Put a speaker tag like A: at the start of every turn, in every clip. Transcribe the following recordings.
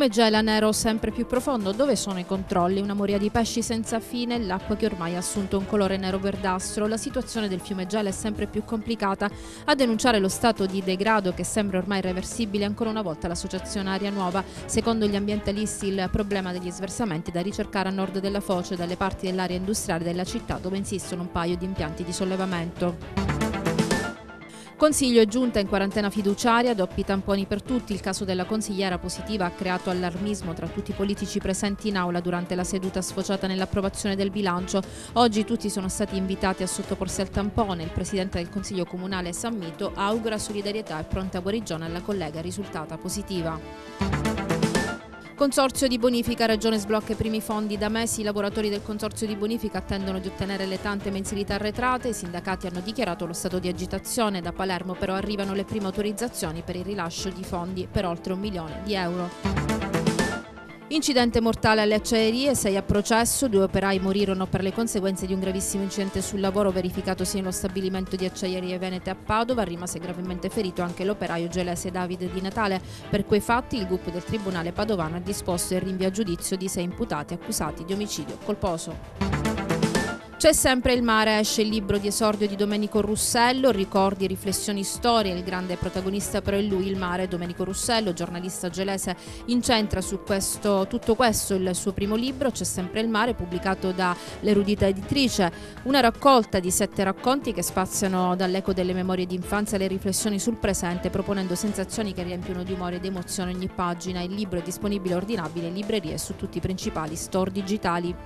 A: fiume gela nero sempre più profondo, dove sono i controlli? Una moria di pesci senza fine, l'acqua che ormai ha assunto un colore nero-verdastro. La situazione del fiume gela è sempre più complicata. A denunciare lo stato di degrado che sembra ormai irreversibile ancora una volta l'associazione Aria Nuova. Secondo gli ambientalisti il problema degli sversamenti è da ricercare a nord della foce, dalle parti dell'area industriale della città dove insistono un paio di impianti di sollevamento. Consiglio è giunta in quarantena fiduciaria, doppi tamponi per tutti. Il caso della consigliera positiva ha creato allarmismo tra tutti i politici presenti in aula durante la seduta sfociata nell'approvazione del bilancio. Oggi tutti sono stati invitati a sottoporsi al tampone. Il presidente del Consiglio Comunale Sammito augura solidarietà e pronta guarigione alla collega risultata positiva. Consorzio di bonifica Regione sblocca i primi fondi da mesi, i lavoratori del Consorzio di bonifica attendono di ottenere le tante mensilità arretrate, i sindacati hanno dichiarato lo stato di agitazione, da Palermo però arrivano le prime autorizzazioni per il rilascio di fondi per oltre un milione di euro. Incidente mortale alle acciaierie, sei a processo, due operai morirono per le conseguenze di un gravissimo incidente sul lavoro verificatosi nello stabilimento di acciaierie venete a Padova, rimase gravemente ferito anche l'operaio gelese Davide Di Natale. Per quei fatti il gruppo del Tribunale Padovano ha disposto il rinvio a giudizio di sei imputati accusati di omicidio colposo. C'è sempre il mare, esce il libro di esordio di Domenico Russello, ricordi, riflessioni, storie, il grande protagonista però è lui, il mare, Domenico Russello, giornalista gelese, incentra su questo, tutto questo il suo primo libro, C'è sempre il mare, pubblicato dall'erudita editrice, una raccolta di sette racconti che spaziano dall'eco delle memorie d'infanzia alle riflessioni sul presente, proponendo sensazioni che riempiono di umore ed emozione ogni pagina. Il libro è disponibile e ordinabile in librerie e su tutti i principali store digitali.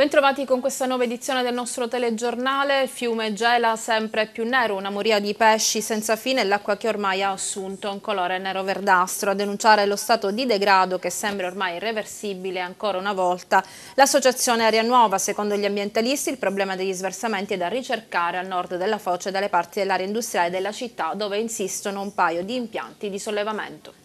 A: Bentrovati con questa nuova edizione del nostro telegiornale. Il fiume gela sempre più nero, una moria di pesci senza fine e l'acqua che ormai ha assunto un colore nero-verdastro. A denunciare lo stato di degrado che sembra ormai irreversibile ancora una volta. L'associazione Aria Nuova, secondo gli ambientalisti, il problema degli sversamenti è da ricercare a nord della foce dalle parti dell'area industriale della città dove insistono un paio di impianti di sollevamento.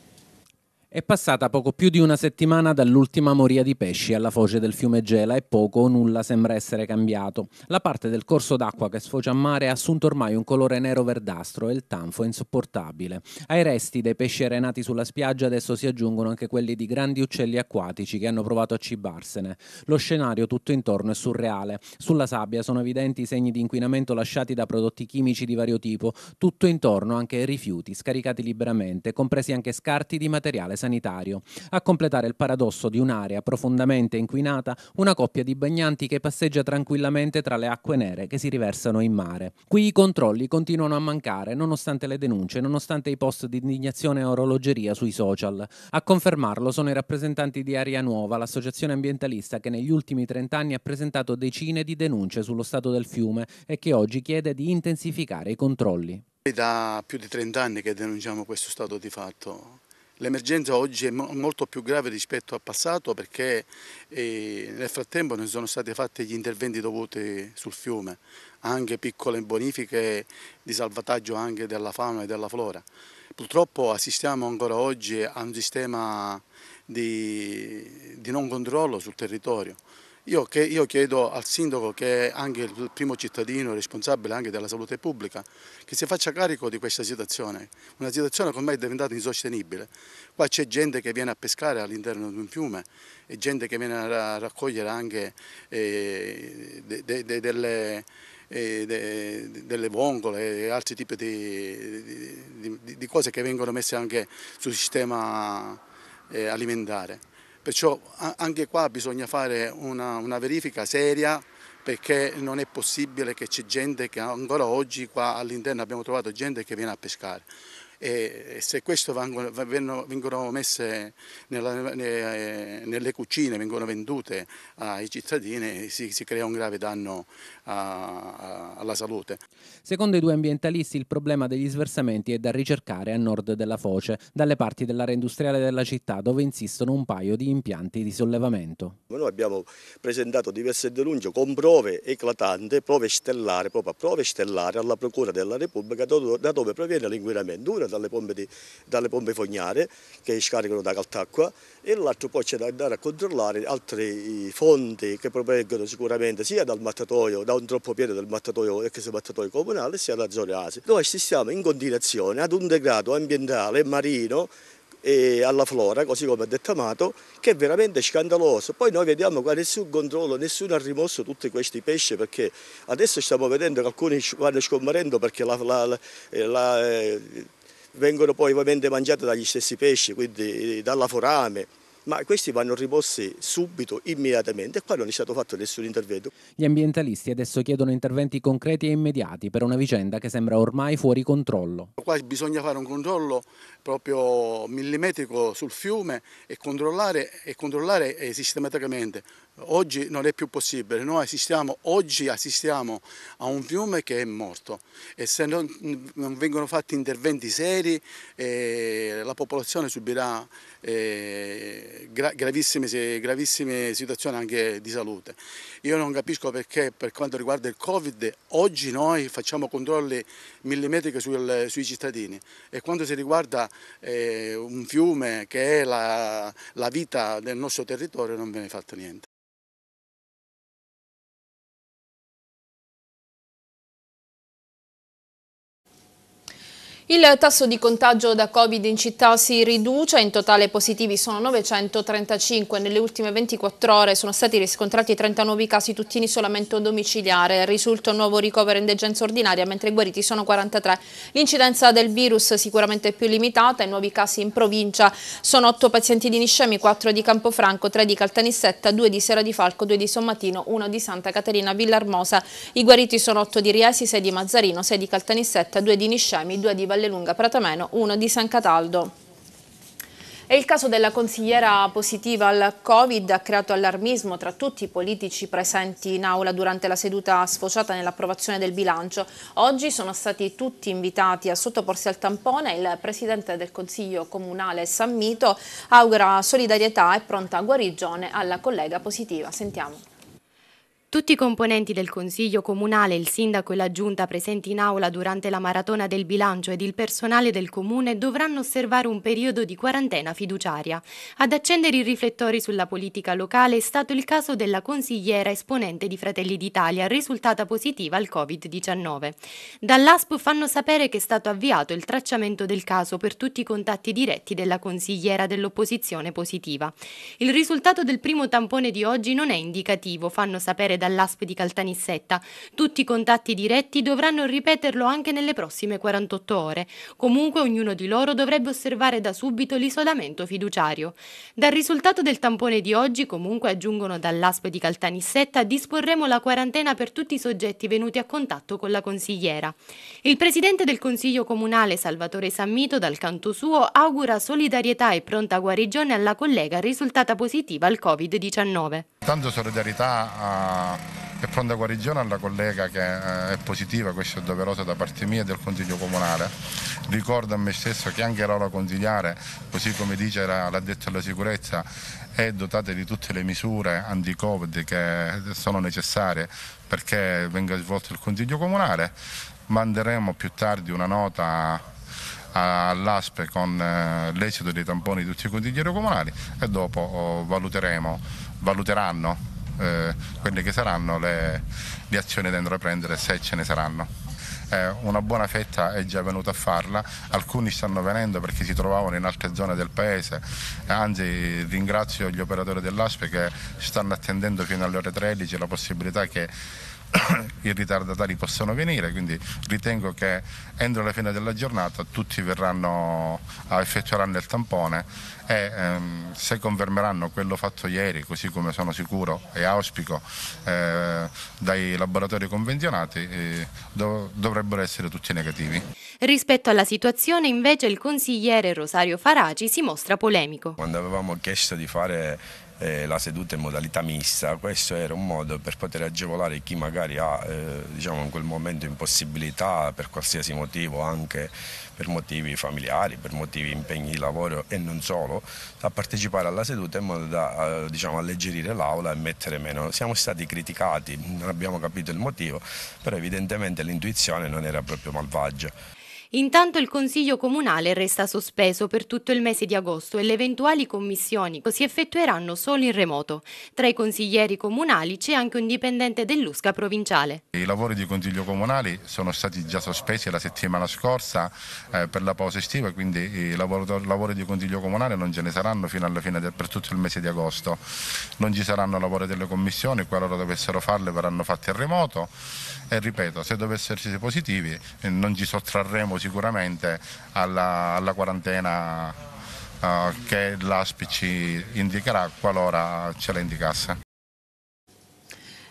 B: È passata poco più di una settimana dall'ultima moria di pesci alla foce del fiume Gela e poco o nulla sembra essere cambiato. La parte del corso d'acqua che sfocia a mare ha assunto ormai un colore nero verdastro e il tanfo è insopportabile. Ai resti dei pesci arenati sulla spiaggia adesso si aggiungono anche quelli di grandi uccelli acquatici che hanno provato a cibarsene. Lo scenario tutto intorno è surreale. Sulla sabbia sono evidenti i segni di inquinamento lasciati da prodotti chimici di vario tipo, tutto intorno anche rifiuti scaricati liberamente, compresi anche scarti di materiale sanitario sanitario. A completare il paradosso di un'area profondamente inquinata, una coppia di bagnanti che passeggia tranquillamente tra le acque nere che si riversano in mare. Qui i controlli continuano a mancare, nonostante le denunce, nonostante i post di indignazione e orologeria sui social. A confermarlo sono i rappresentanti di Aria Nuova, l'associazione ambientalista che negli ultimi 30 anni ha presentato decine di denunce sullo stato del fiume e che oggi chiede di intensificare i controlli.
C: È da più di 30 anni che denunciamo questo stato di fatto. L'emergenza oggi è molto più grave rispetto al passato perché eh, nel frattempo ne sono stati fatti gli interventi dovuti sul fiume, anche piccole bonifiche di salvataggio anche della fauna e della flora. Purtroppo assistiamo ancora oggi a un sistema di, di non controllo sul territorio. Io, che, io, chiedo al sindaco che è anche il primo cittadino responsabile anche della salute pubblica che si faccia carico di questa situazione, una situazione che ormai è diventata insostenibile. Qua c'è gente che viene a pescare all'interno di un fiume e gente che viene a raccogliere anche eh, de, de, de, delle, eh, delle, vongole e altri tipi di, di, di, cose che vengono messe anche sul sistema eh, alimentare. Perciò anche qua bisogna fare una, una verifica seria perché non è possibile che c'è gente che ancora oggi qua all'interno abbiamo trovato gente che viene a pescare e, se questo vengono, messe nella, eh, nelle cucine, vengono vendute ai cittadini si, si crea un grave danno a, a, alla salute.
B: Secondo i due ambientalisti il problema degli sversamenti è da ricercare a nord della foce, dalle parti dell'area industriale della città dove insistono un paio di impianti di sollevamento.
D: Noi abbiamo presentato diverse denunce con prove eclatanti, prove stellari, proprio prove stellari alla Procura della Repubblica da dove proviene l'inquinamento, una dalle pompe, di, dalle pompe fognare che scaricano da Caltacqua e l'altro poi c'è da andare a controllare altri fonti che provengono sicuramente sia dal mattatoio, da un troppo pieno del mattatoio, ex mattatoio comunale, sia da zone ASI, Noi assistiamo in continuazione ad un degrado ambientale marino e alla flora, così come ha detto Amato, che è veramente scandaloso. Poi noi vediamo che nessun controllo, nessuno ha rimosso tutti questi pesci perché adesso stiamo vedendo che alcuni vanno scommarendo perché la, la, la, eh, eh, vengono poi ovviamente mangiate dagli stessi pesci, quindi eh, dalla forame, ma questi vanno riposti subito, immediatamente, e qua non è stato fatto nessun intervento.
B: Gli ambientalisti adesso chiedono interventi concreti e immediati per una vicenda che sembra ormai fuori controllo.
C: Qua bisogna fare un controllo proprio millimetrico sul fiume e controllare, e controllare sistematicamente oggi non è più possibile, noi assistiamo, oggi assistiamo a un fiume che è morto e se non, non vengono fatti interventi seri eh, la popolazione subirà eh, gra gravissime, gravissime, situazioni anche di salute. Io non capisco perché per quanto riguarda il Covid oggi noi facciamo controlli millimetrici sul, sui cittadini e quando si riguarda eh, un fiume che è la, la vita del nostro territorio non viene fatto niente.
A: Il tasso di contagio da Covid in città si riduce, in totale positivi sono 935, nelle ultime 24 ore sono stati riscontrati 30 nuovi casi, tutti in isolamento domiciliare, risulta un nuovo ricovero in degenza ordinaria, mentre i guariti sono 43. L'incidenza del virus sicuramente è più limitata, i nuovi casi in provincia sono 8 pazienti di Niscemi, 4 di Campofranco, 3 di Caltanissetta, 2 di Sera di Falco, 2 di Sommatino, 1 di Santa Caterina Villarmosa. I guariti sono 8 di Riesi, 6 di Mazzarino, 6 di Caltanissetta, 2 di Niscemi, 2 di Varese. Vallelunga Pratameno, uno di San Cataldo. E il caso della consigliera positiva al Covid ha creato allarmismo tra tutti i politici presenti in aula durante la seduta sfociata nell'approvazione del bilancio. Oggi sono stati tutti invitati a sottoporsi al tampone. Il presidente del Consiglio Comunale San Mito augura solidarietà e pronta guarigione alla collega positiva. Sentiamo.
E: Tutti i componenti del Consiglio Comunale, il Sindaco e la Giunta presenti in aula durante la maratona del bilancio ed il personale del Comune dovranno osservare un periodo di quarantena fiduciaria. Ad accendere i riflettori sulla politica locale è stato il caso della consigliera esponente di Fratelli d'Italia, risultata positiva al Covid-19. Dall'ASP fanno sapere che è stato avviato il tracciamento del caso per tutti i contatti diretti della consigliera dell'opposizione positiva. Il risultato del primo tampone di oggi non è indicativo, fanno sapere da dall'ASP di Caltanissetta. Tutti i contatti diretti dovranno ripeterlo anche nelle prossime 48 ore. Comunque ognuno di loro dovrebbe osservare da subito l'isolamento fiduciario. Dal risultato del tampone di oggi, comunque aggiungono dall'ASP di Caltanissetta, disporremo la quarantena per tutti i soggetti venuti a contatto con la consigliera. Il presidente del Consiglio Comunale Salvatore Sammito dal canto suo augura solidarietà e pronta guarigione alla collega risultata positiva al Covid-19.
F: Tanto solidarietà a una pronta guarigione alla collega che eh, è positiva, questo è doveroso da parte mia e del Consiglio Comunale. Ricordo a me stesso che anche l'ora consigliare, così come dice l'addetto alla sicurezza, è dotata di tutte le misure anti-Covid che sono necessarie perché venga svolto il Consiglio Comunale. Manderemo più tardi una nota all'ASPE con eh, l'esito dei tamponi di tutti i consiglieri comunali e dopo oh, valuteremo, valuteranno eh, quelle che saranno le, le azioni da intraprendere se ce ne saranno eh, una buona fetta è già venuta a farla, alcuni stanno venendo perché si trovavano in altre zone del paese, anzi ringrazio gli operatori dell'ASPE che stanno attendendo fino alle ore 13 la possibilità che i ritardatari possano venire, quindi ritengo che entro la fine della giornata tutti verranno a effettuare il tampone e ehm, se confermeranno quello fatto ieri, così come sono sicuro e auspico eh, dai laboratori convenzionati, eh, dov- dovrebbero essere tutti negativi.
E: Rispetto alla situazione invece il consigliere Rosario Faragi si mostra polemico. Quando avevamo
B: chiesto di fare eh, la seduta in modalità mista, questo era un modo per poter agevolare chi magari ha eh, diciamo in quel momento impossibilità per qualsiasi motivo, anche per motivi familiari, per motivi impegni di lavoro e non solo, a partecipare alla seduta in modo da eh, diciamo, alleggerire l'aula e mettere meno. Siamo stati criticati, non abbiamo capito il motivo, però evidentemente l'intuizione non era proprio malvagia.
E: Intanto il Consiglio Comunale resta sospeso per tutto il mese di agosto e le eventuali commissioni si effettueranno solo in remoto. Tra i consiglieri comunali c'è anche un dipendente dell'USCA provinciale.
F: I lavori di Consiglio Comunale sono stati già sospesi la settimana scorsa eh, per la pausa estiva, quindi i lavori di Consiglio Comunale non ce ne saranno fino alla fine del, per tutto il mese di agosto. Non ci saranno lavori delle commissioni, qualora dovessero farle verranno fatti in remoto e ripeto, se dovessero essere positivi eh, non ci sottrarremo sicuramente alla, alla quarantena uh, che l'ASPI ci indicherà qualora ce la indicasse.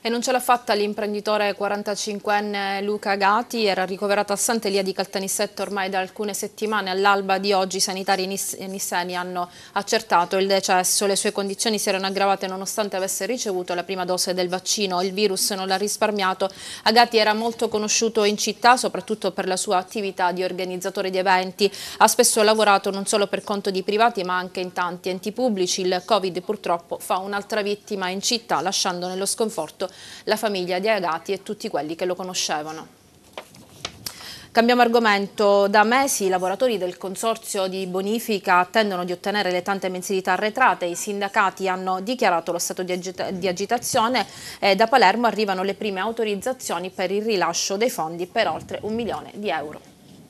A: E non ce l'ha fatta l'imprenditore 45enne Luca Gati, era ricoverato a Sant'Elia di Caltanissetto ormai da alcune settimane. All'alba di oggi i sanitari eh, nisseni hanno accertato il decesso. Le sue condizioni si erano aggravate nonostante avesse ricevuto la prima dose del vaccino. Il virus non l'ha risparmiato. Agati era molto conosciuto in città, soprattutto per la sua attività di organizzatore di eventi. Ha spesso lavorato non solo per conto di privati ma anche in tanti enti pubblici. Il Covid purtroppo fa un'altra vittima in città lasciando nello sconforto la famiglia di Agati e tutti quelli che lo conoscevano. Cambiamo argomento. Da mesi i lavoratori del consorzio di bonifica attendono di ottenere le tante mensilità arretrate. I sindacati hanno dichiarato lo stato di, agita di agitazione e da Palermo arrivano le prime autorizzazioni per il rilascio dei fondi per oltre un milione di euro.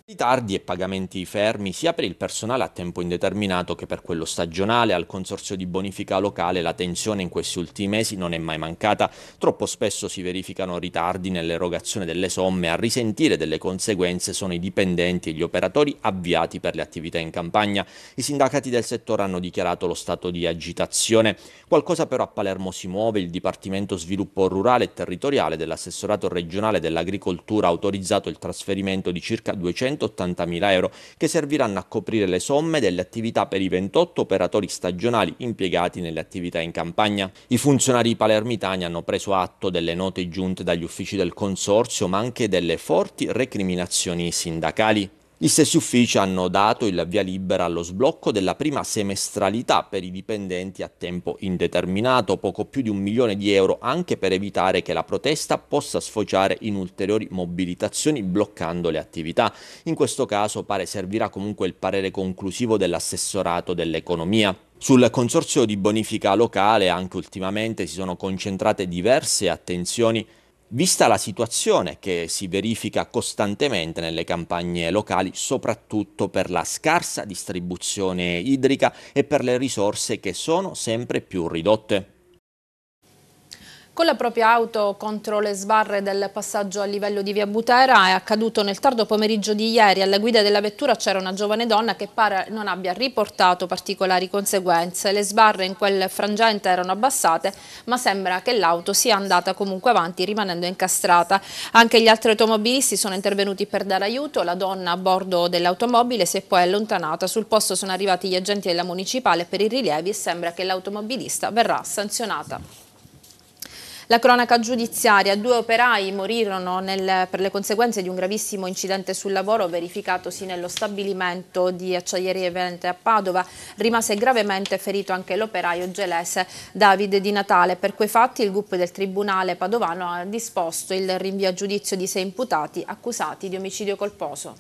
D: Ritardi e pagamenti fermi sia per il personale a tempo indeterminato che per quello stagionale al Consorzio di Bonifica Locale la tensione in questi ultimi mesi non è mai mancata. Troppo spesso si verificano ritardi nell'erogazione delle somme, a risentire delle conseguenze sono i dipendenti e gli operatori avviati per le attività in campagna. I sindacati del settore hanno dichiarato lo stato di agitazione. Qualcosa però a Palermo si muove, il Dipartimento Sviluppo Rurale e Territoriale dell'assessorato regionale dell'agricoltura ha autorizzato il trasferimento di circa 200 180.000 euro che serviranno a coprire le somme delle attività per i 28 operatori stagionali impiegati nelle attività in campagna. I funzionari palermitani hanno preso atto delle note giunte dagli uffici del Consorzio ma anche delle forti recriminazioni sindacali. Gli stessi uffici hanno dato il via libera allo sblocco della prima semestralità per i dipendenti a tempo indeterminato, poco più di un milione di euro, anche per evitare che la protesta possa sfociare in ulteriori mobilitazioni bloccando le attività. In questo caso pare servirà comunque il parere conclusivo dell'assessorato dell'economia. Sul consorzio di bonifica locale anche ultimamente si sono concentrate diverse attenzioni vista la situazione che si verifica costantemente nelle campagne locali, soprattutto per la scarsa distribuzione idrica e per le risorse che sono sempre più ridotte.
A: Con la propria auto contro le sbarre del passaggio a livello di via Butera è accaduto nel tardo pomeriggio di ieri. Alla guida della vettura c'era una giovane donna che pare non abbia riportato particolari conseguenze. Le sbarre in quel frangente erano abbassate ma sembra che l'auto sia andata comunque avanti rimanendo incastrata. Anche gli altri automobilisti sono intervenuti per dare aiuto. La donna a bordo dell'automobile si è poi allontanata. Sul posto sono arrivati gli agenti della municipale per i rilievi e sembra che l'automobilista verrà sanzionata. La cronaca giudiziaria, due operai morirono nel, per le conseguenze di un gravissimo incidente sul lavoro verificatosi nello stabilimento di Acciaierie Venete a Padova. Rimase gravemente ferito anche l'operaio gelese Davide Di Natale. Per quei fatti il gruppo del Tribunale padovano ha disposto il rinvio a giudizio di sei imputati accusati di omicidio colposo.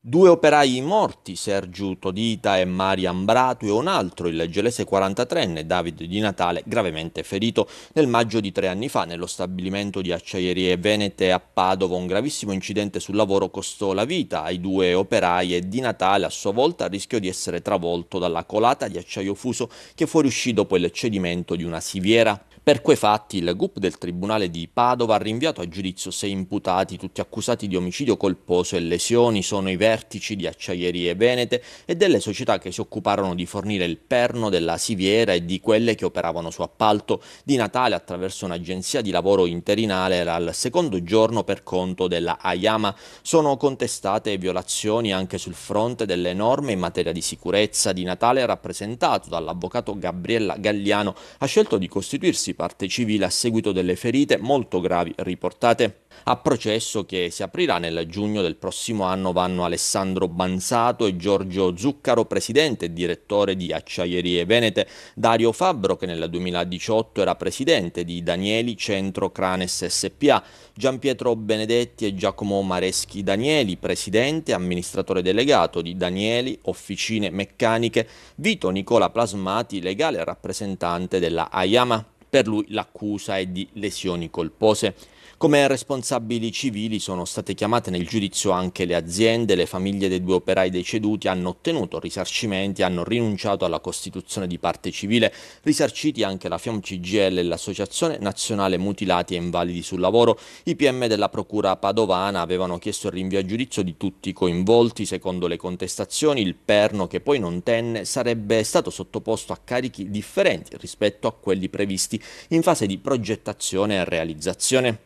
D: Due operai morti, Sergio Todita e Mario Ambratu e un altro, il gelese 43enne Davide Di Natale, gravemente ferito nel maggio di tre anni fa nello stabilimento di Acciaierie Venete a Padova. Un gravissimo incidente sul lavoro costò la vita ai due operai e Di Natale a sua volta rischiò di essere travolto dalla colata di acciaio fuso che fuoriuscì dopo il cedimento di una siviera. Per quei fatti il GUP del Tribunale di Padova ha rinviato a giudizio sei imputati, tutti accusati di omicidio colposo e lesioni, sono i vertici di Acciaierie Venete e delle società che si occuparono di fornire il perno della siviera e di quelle che operavano su appalto. Di Natale, attraverso un'agenzia di lavoro interinale, era al secondo giorno per conto della Ayama. Sono contestate violazioni anche sul fronte delle norme in materia di sicurezza. Di Natale, rappresentato dall'avvocato Gabriella Galliano, ha scelto di costituirsi parte civile a seguito delle ferite molto gravi riportate a processo che si aprirà nel giugno del prossimo anno vanno Alessandro Banzato e Giorgio Zuccaro, presidente e direttore di Acciaierie Venete, Dario Fabbro che nel 2018 era presidente di Danieli Centro Cranes SPA, Gianpietro Benedetti e Giacomo Mareschi Danieli, presidente e amministratore delegato di Danieli Officine Meccaniche, Vito Nicola Plasmati, legale rappresentante della AIAMA. Per lui l'accusa è di lesioni colpose. Come responsabili civili sono state chiamate nel giudizio anche le aziende, le famiglie dei due operai deceduti hanno ottenuto risarcimenti, hanno rinunciato alla costituzione di parte civile, risarciti anche la FIOM CGL e l'Associazione Nazionale Mutilati e Invalidi sul Lavoro. I PM della Procura Padovana avevano chiesto il rinvio a giudizio di tutti i coinvolti. Secondo le contestazioni, il perno che poi non tenne sarebbe stato sottoposto a carichi differenti rispetto a quelli previsti in fase di progettazione e realizzazione.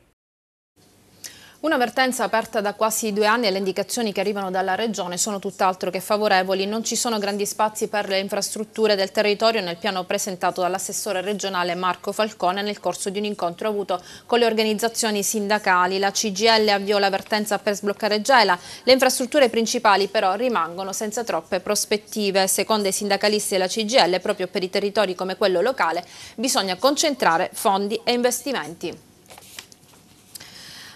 A: Una vertenza aperta da quasi due anni e le indicazioni che arrivano dalla Regione sono tutt'altro che favorevoli. Non ci sono grandi spazi per le infrastrutture del territorio nel piano presentato dall'assessore regionale Marco Falcone nel corso di un incontro avuto con le organizzazioni sindacali. La CGL avviò la vertenza per sbloccare Gela. Le infrastrutture principali però rimangono senza troppe prospettive. Secondo i sindacalisti della CGL, proprio per i territori come quello locale, bisogna concentrare fondi e investimenti.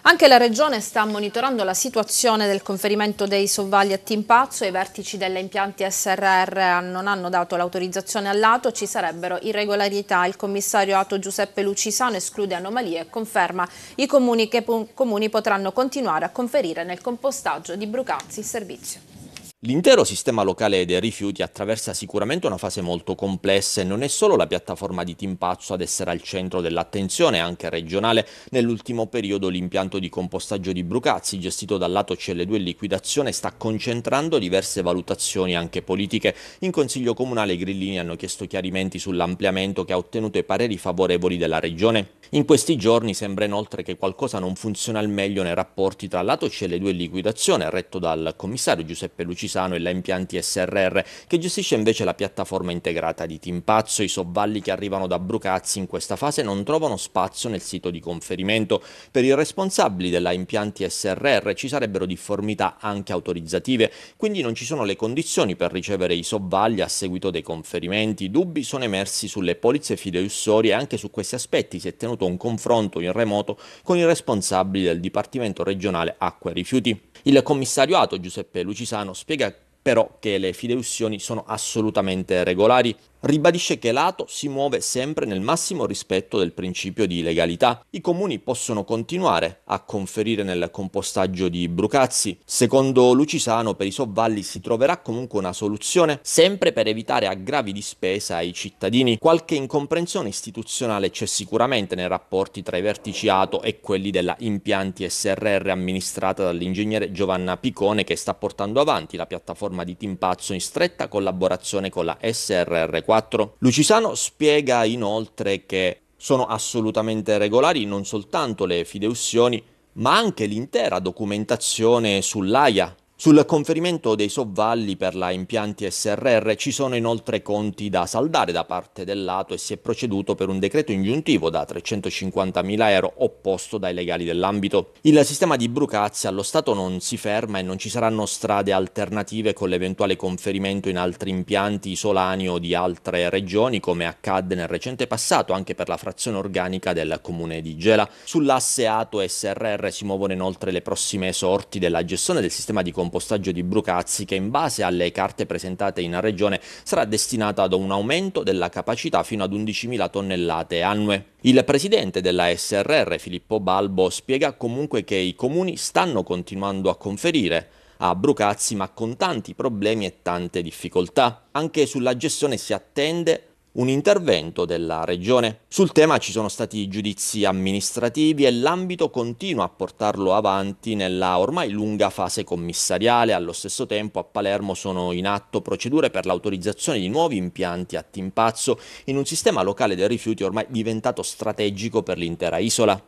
A: Anche la Regione sta monitorando la situazione del conferimento dei sovvagli a Timpazzo. I vertici delle impianti SRR non hanno dato l'autorizzazione all'ATO, ci sarebbero irregolarità. Il commissario ATO Giuseppe Lucisano esclude anomalie e conferma i comuni che comuni potranno continuare a conferire nel compostaggio di Brucazzi il servizio.
D: L'intero sistema locale dei rifiuti attraversa sicuramente una fase molto complessa e non è solo la piattaforma di Timpazzo ad essere al centro dell'attenzione, anche regionale. Nell'ultimo periodo l'impianto di compostaggio di Brucazzi, gestito dal lato CL2 Liquidazione, sta concentrando diverse valutazioni anche politiche. In Consiglio Comunale i grillini hanno chiesto chiarimenti sull'ampliamento che ha ottenuto i pareri favorevoli della regione. In questi giorni sembra inoltre che qualcosa non funziona al meglio nei rapporti tra l'Ato CL2 Liquidazione, retto dal commissario Giuseppe Lucini, Precisano e la Impianti SRR, che gestisce invece la piattaforma integrata di Timpazzo. I sovvalli che arrivano da Brucazzi in questa fase non trovano spazio nel sito di conferimento. Per i responsabili della Impianti SRR ci sarebbero difformità anche autorizzative, quindi non ci sono le condizioni per ricevere i sovvalli a seguito dei conferimenti. Dubbi sono emersi sulle polizze fideussorie e anche su questi aspetti si è tenuto un confronto in remoto con i responsabili del Dipartimento regionale Acqua e Rifiuti. Il commissariato Giuseppe Lucisano spiega però che le fideiussioni sono assolutamente regolari ribadisce che l'ATO si muove sempre nel massimo rispetto del principio di legalità. I comuni possono continuare a conferire nel compostaggio di Brucazzi. Secondo Lucisano per i sovvalli si troverà comunque una soluzione, sempre per evitare aggravi di spesa ai cittadini. Qualche incomprensione istituzionale c'è sicuramente nei rapporti tra i vertici ATO e quelli della Impianti SRR amministrata dall'ingegnere Giovanna Picone che sta portando avanti la piattaforma di Timpazzo in stretta collaborazione con la SRR4 2024. Lucisano spiega inoltre che sono assolutamente regolari non soltanto le fideussioni, ma anche l'intera documentazione sull'AIA sul conferimento dei sovvalli per la impianti SRR ci sono inoltre conti da saldare da parte dell'Ato e si è proceduto per un decreto ingiuntivo da 350.000 euro opposto dai legali dell'ambito. Il sistema di Brucazzi allo Stato non si ferma e non ci saranno strade alternative con l'eventuale conferimento in altri impianti isolani o di altre regioni come accadde nel recente passato anche per la frazione organica del comune di Gela. Sull'asse Ato SRR si muovono inoltre le prossime sorti della gestione del sistema di comunicazione compostaggio di Brucazzi che in base alle carte presentate in Regione sarà destinata ad un aumento della capacità fino ad 11.000 tonnellate annue. Il presidente della SRR Filippo Balbo spiega comunque che i comuni stanno continuando a conferire a Brucazzi ma con tanti problemi e tante difficoltà. Anche sulla gestione si attende un intervento della Regione. Sul tema ci sono stati giudizi amministrativi e l'ambito continua a portarlo avanti nella ormai lunga fase commissariale. Allo stesso tempo a Palermo sono in atto procedure per l'autorizzazione di nuovi impianti a Timpazzo in un sistema locale dei rifiuti ormai diventato strategico per l'intera isola.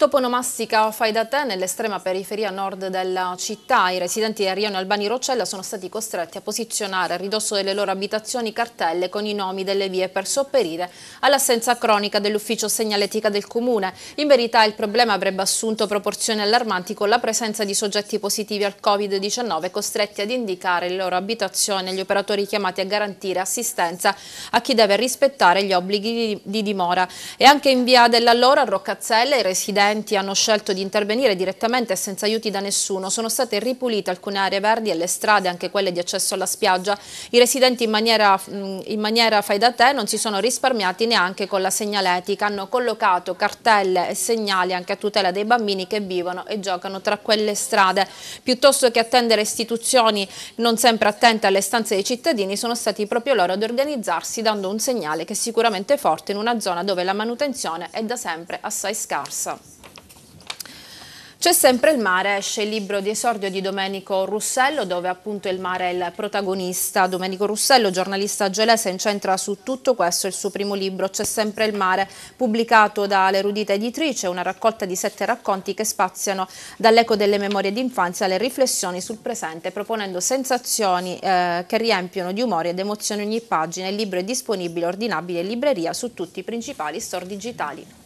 A: Toponomastica fai da te nell'estrema periferia nord della città. I residenti di Ariano Albani Roccella sono stati costretti a posizionare a ridosso delle loro abitazioni cartelle con i nomi delle vie per sopperire all'assenza cronica dell'ufficio segnaletica del comune. In verità il problema avrebbe assunto proporzioni allarmanti con la presenza di soggetti positivi al Covid-19 costretti ad indicare le loro abitazioni e gli operatori chiamati a garantire assistenza a chi deve rispettare gli obblighi di dimora. E anche in via dell'allora a Roccazzella i residenti enti hanno scelto di intervenire direttamente e senza aiuti da nessuno. Sono state ripulite alcune aree verdi e le strade, anche quelle di accesso alla spiaggia. I residenti in maniera, mm, in maniera fai da te non si sono risparmiati neanche con la segnaletica. Hanno collocato cartelle e segnali anche a tutela dei bambini che vivono e giocano tra quelle strade. Piuttosto che attendere istituzioni non sempre attente alle stanze dei cittadini, sono stati proprio loro ad organizzarsi dando un segnale che è sicuramente forte in una zona dove la manutenzione è da sempre assai scarsa. C'è sempre il mare, esce il libro di esordio di Domenico Russello dove appunto il mare è il protagonista. Domenico Russello, giornalista gelese, incentra su tutto questo il suo primo libro C'è sempre il mare, pubblicato dall'erudita editrice, una raccolta di sette racconti che spaziano dall'eco delle memorie d'infanzia alle riflessioni sul presente, proponendo sensazioni eh, che riempiono di umori ed emozioni ogni pagina. Il libro è disponibile, ordinabile in libreria su tutti i principali store digitali.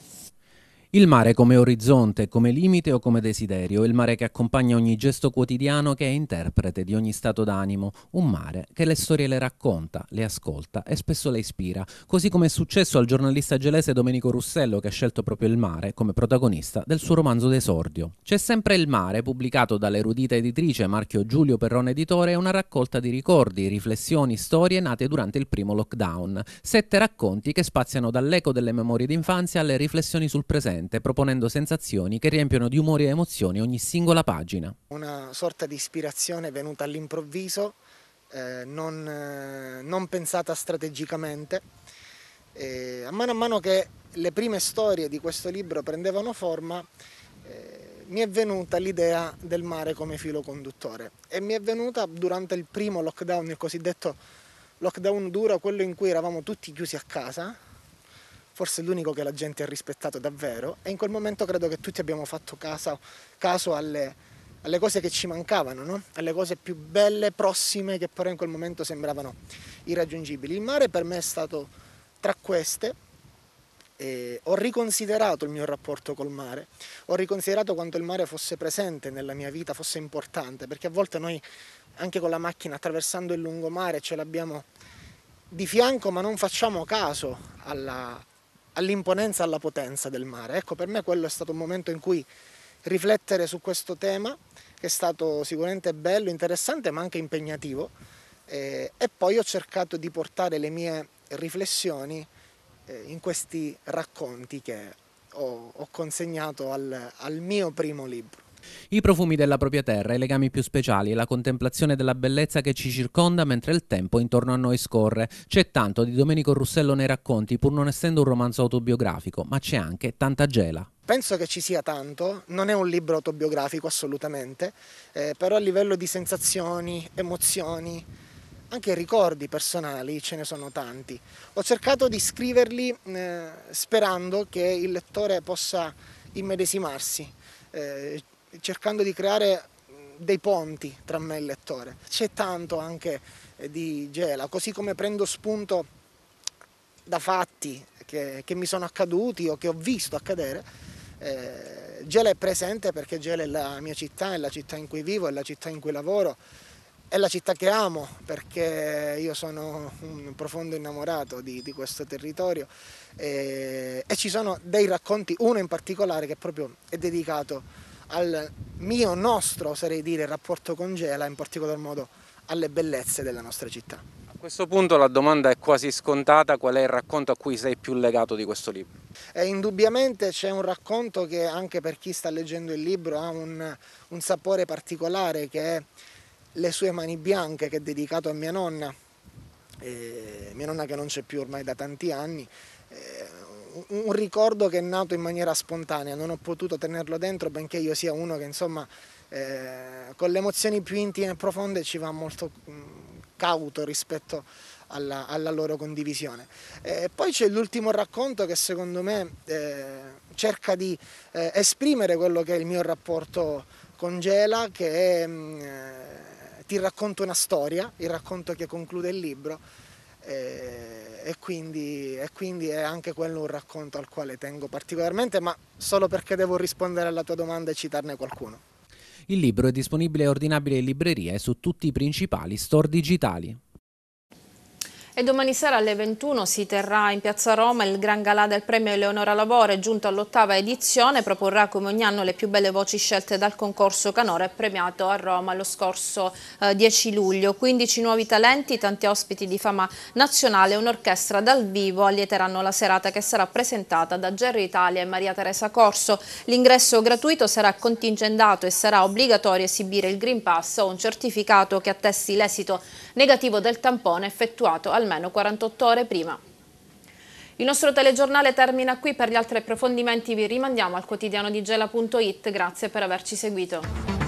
B: Il mare come orizzonte, come limite o come desiderio, il mare che accompagna ogni gesto quotidiano che è interprete di ogni stato d'animo, un mare che le storie le racconta, le ascolta e spesso le ispira, così come è successo al giornalista gelese Domenico Russello che ha scelto proprio il mare come protagonista del suo romanzo d'esordio. C'è sempre il mare, pubblicato dall'erudita editrice marchio Giulio Perrone Editore, è una raccolta di ricordi, riflessioni, storie nate durante il primo lockdown, sette racconti che spaziano dall'eco delle memorie d'infanzia alle riflessioni sul presente divertente, proponendo sensazioni che riempiono di umori e emozioni ogni singola pagina.
G: Una sorta di ispirazione venuta all'improvviso, eh, non, eh, non, pensata strategicamente. Eh, a mano a mano che le prime storie di questo libro prendevano forma, eh, mi è venuta l'idea del mare come filo conduttore e mi è venuta durante il primo lockdown, il cosiddetto lockdown duro, quello in cui eravamo tutti chiusi a casa forse l'unico che la gente ha rispettato davvero e in quel momento credo che tutti abbiamo fatto caso, caso alle, alle, cose che ci mancavano, no? alle cose più belle, prossime, che però in quel momento sembravano irraggiungibili. Il mare per me è stato tra queste, eh, ho riconsiderato il mio rapporto col mare, ho riconsiderato quanto il mare fosse presente nella mia vita, fosse importante, perché a volte noi anche con la macchina attraversando il lungomare ce l'abbiamo di fianco ma non facciamo caso alla, all'imponenza e alla potenza del mare. Ecco, per me quello è stato un momento in cui riflettere su questo tema, che è stato sicuramente bello, interessante, ma anche impegnativo. Eh, e poi ho cercato di portare le mie riflessioni eh, in questi racconti che ho, ho consegnato al, al mio primo libro.
B: I profumi della propria terra, i legami più speciali, la contemplazione della bellezza che ci circonda mentre il tempo intorno a noi scorre. C'è tanto di Domenico Russello nei racconti, pur non essendo un romanzo autobiografico, ma c'è anche tanta gela.
G: Penso che ci sia tanto, non è un libro autobiografico assolutamente, eh, però a livello di sensazioni, emozioni, anche ricordi personali ce ne sono tanti. Ho cercato di scriverli eh, sperando che il lettore possa immedesimarsi. Eh, cercando di creare dei ponti tra me e il lettore. C'è tanto anche eh, di Gela, così come prendo spunto da fatti che, che mi sono accaduti o che ho visto accadere. Eh, Gela è presente perché Gela è la mia città, è la città in cui vivo, è la città in cui lavoro, è la città che amo perché io sono un profondo innamorato di, di questo territorio eh, e ci sono dei racconti, uno in particolare che proprio è dedicato al mio, nostro, oserei dire, rapporto con Gela, in particolar modo alle bellezze della nostra città.
B: A questo punto la domanda è quasi scontata, qual è il racconto a cui sei più legato di questo libro?
G: E indubbiamente c'è un racconto che anche per chi sta leggendo il libro ha un, un sapore particolare che è Le sue mani bianche che è dedicato a mia nonna, eh, mia nonna che non c'è più ormai da tanti anni, eh, un ricordo che è nato in maniera spontanea, non ho potuto tenerlo dentro benché io sia uno che insomma eh, con le emozioni più intime e profonde ci va molto mm, cauto rispetto alla, alla loro condivisione. Eh, poi c'è l'ultimo racconto che secondo me eh, cerca di eh, esprimere quello che è il mio rapporto con Gela, che è, mm, eh, ti racconto una storia, il racconto che conclude il libro e, eh, e, quindi, e, quindi, è anche quello un racconto al quale tengo particolarmente, ma solo perché devo rispondere alla tua domanda e citarne qualcuno.
B: Il libro è disponibile e ordinabile in librerie e su tutti i principali store digitali.
A: E domani sera alle 21 si terrà in Piazza Roma il Gran Galà del premio Eleonora Labore, giunto all'ottava edizione, proporrà come ogni anno le più belle voci scelte dal concorso Canore premiato a Roma lo scorso eh, 10 luglio. 15 nuovi talenti, tanti ospiti di fama nazionale, un'orchestra dal vivo allieteranno la serata che sarà presentata da Gerry Italia e Maria Teresa Corso. L'ingresso gratuito sarà contingentato e sarà obbligatorio esibire il Green Pass o un certificato che attesti l'esito negativo del tampone effettuato alla almeno 48 ore prima. Il nostro telegiornale termina qui, per gli altri approfondimenti vi rimandiamo al quotidiano di Gela.it, grazie per averci seguito.